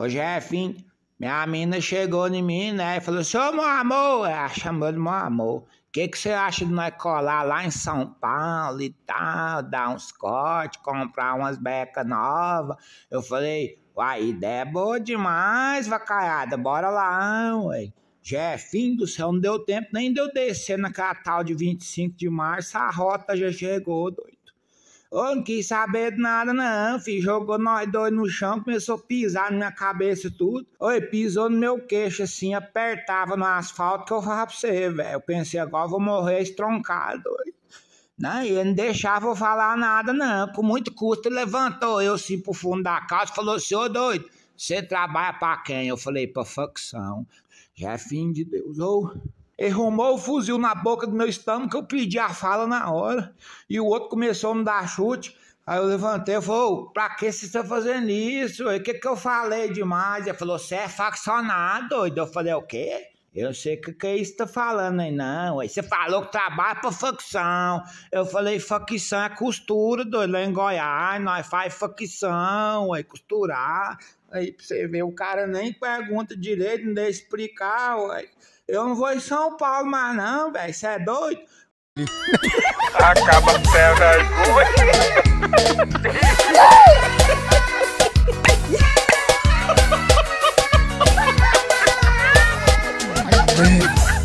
Ô Jefinho, é minha mina chegou em mim, né? E falou, seu assim, meu amor, ela chamou de meu amor. O que, que você acha de nós colar lá em São Paulo e tal, dar uns cortes, comprar umas becas novas? Eu falei, uai, ideia é boa demais, vacaiada, bora lá, ué. Jefinho do céu, não deu tempo nem deu descer naquela tal de 25 de março, a rota já chegou, doido. Ô, não quis saber de nada, não, filho. Jogou nós dois no chão, começou a pisar na minha cabeça e tudo. Oi, pisou no meu queixo assim, apertava no asfalto que eu falava pra você, velho. Eu pensei, agora eu vou morrer estroncado, oi. Não, ele não deixava eu falar nada, não. Com muito custo, ele levantou eu assim pro fundo da casa e falou: senhor assim, doido, você trabalha pra quem? Eu falei: pra facção. Já é fim de Deus. Ou. Oh arrumou o fuzil na boca do meu estômago que eu pedi a fala na hora. E o outro começou a me dar chute. Aí eu levantei e falei, pra que você está fazendo isso? O que, que eu falei demais? Ele falou, você é faccionado, doido. Eu falei, é o quê? Eu sei que que é isso que tá falando aí, não. Aí você falou que trabalha pra facção. Eu falei, facção é costura, doido, lá em Goiás, nós faz facção, aí costurar. Aí pra você ver, o cara nem pergunta direito, não deixa explicar, ué. Eu não vou em São Paulo mais não, velho, você é doido? Acaba a vergonha. life.